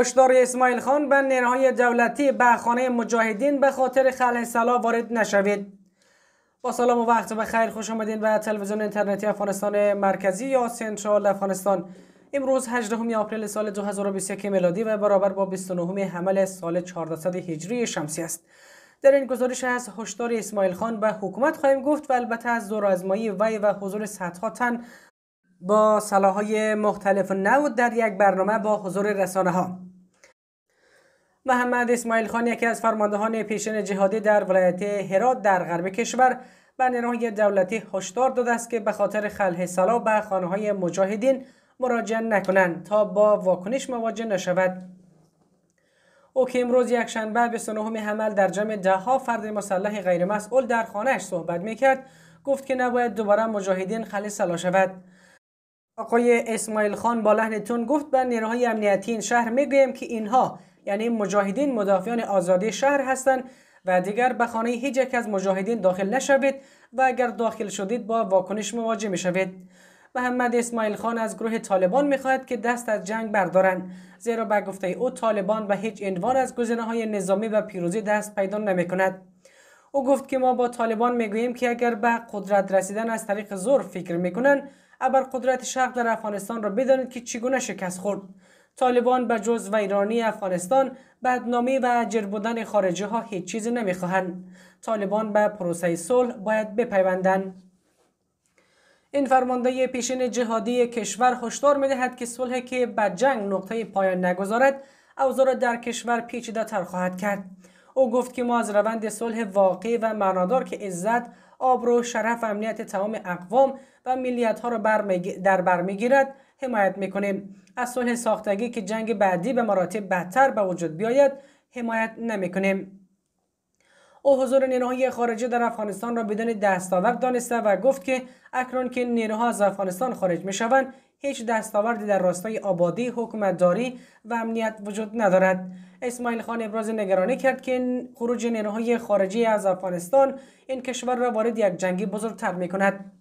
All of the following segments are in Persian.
هشدار اسماعیل خان به نیروهای دولتی به خانه مجاهدین به خاطر خلع سلا وارد نشوید با سلام و وقت بخیر خوش آمدین به تلویزیون اینترنتی افغانستان مرکزی یا سنترال افغانستان امروز 18 آپریل سال 2021 میلادی و برابر با 29 حمل سال 1400 هجری شمسی است در این گزارش از هشدار اسماعیل خان به حکومت خواهیم گفت و البته از ازمایی وی و حضور صدها تن با سلاحهای مختلف نو در یک برنامه با حضور رسانه ها محمد اسماعیل خان یکی از فرماندهان پیشین جهادی در ولایت هرات در غرب کشور به نیروهای دولتی هشدار داده است که به خاطر خلح سلا به های مجاهدین مراجعه نکنند تا با واکنش مواجه نشود او که امروز به 29 حمل در جمع دهها فرد مسلح غیرمسئول در خانهاش صحبت میکرد گفت که نباید دوباره مجاهدین خلی سلا شود آقای اسماعیل خان با لحن تون گفت به نیروهای امنیتی این شهر میگویم که اینها یعنی مجاهدین مدافعان آزادی شهر هستند و دیگر به خانه هیچ یک از مجاهدین داخل نشوید و اگر داخل شدید با واکنش مواجه می شوید. محمد اسماعیل خان از گروه طالبان خواهد که دست از جنگ بردارند زیرا به گفته او طالبان به هیچ عنوان از گزینه های نظامی و پیروزی دست پیدا نمی کند. او گفت که ما با طالبان گوییم که اگر به قدرت رسیدن از طریق زور فکر کنند، ابر قدرت شرق در افغانستان را بدانید که چگونه شکست خورد طالبان به جز ویرانی افغانستان بدنامی و جر بودن ها هیچ چیزی نمیخواهند طالبان به پروسه صلح باید بپیوندند این فرمانده پیشین جهادی کشور هشدار میدهد که صلح که به جنگ نقطه پایان نگذارد اوزار را در کشور پیچیده تر خواهد کرد او گفت که ما از روند صلح واقعی و معنادار که عزت آبرو شرف و امنیت تمام اقوام و ملیت ها را در بر میگیرد حمایت میکنیم از صلح ساختگی که جنگ بعدی به مراتب بدتر به وجود بیاید حمایت نمیکنیم او حضور نیروهای خارجی در افغانستان را بدون دستاورد دانسته و گفت که اکنون که نیروها از افغانستان خارج میشوند هیچ دستاوردی در راستای آبادی، حکومتداری و امنیت وجود ندارد. اسماعیل خان ابراز نگرانی کرد که خروج نیروهای خارجی از افغانستان این کشور را وارد یک جنگی بزرگتر می کند.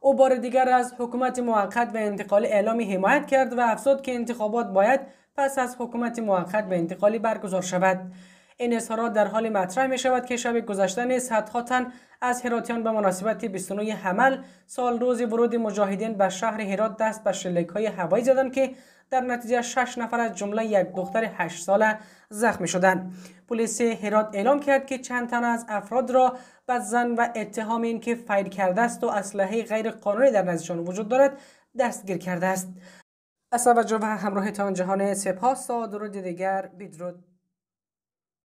او بار دیگر از حکومت موقت و انتقال اعلامی حمایت کرد و افزود که انتخابات باید پس از حکومت موقت و انتقالی برگزار شود. این اظهارات در حال مطرح می شود که شب گذشته نیز صدها تن از هراتیان به مناسبت 29 حمل سال روز ورود مجاهدین به شهر هرات دست به شلیک های هوایی زدند که در نتیجه 6 نفر از جمله یک دختر 8 ساله زخمی شدند پلیس هرات اعلام کرد که چند تن از افراد را به زن و اتهام اینکه فیر کرده است و اسلحه غیر قانونی در نزدشان وجود دارد دستگیر کرده است از توجه و همراهتان جهان سپاس تا درود دیگر بدرود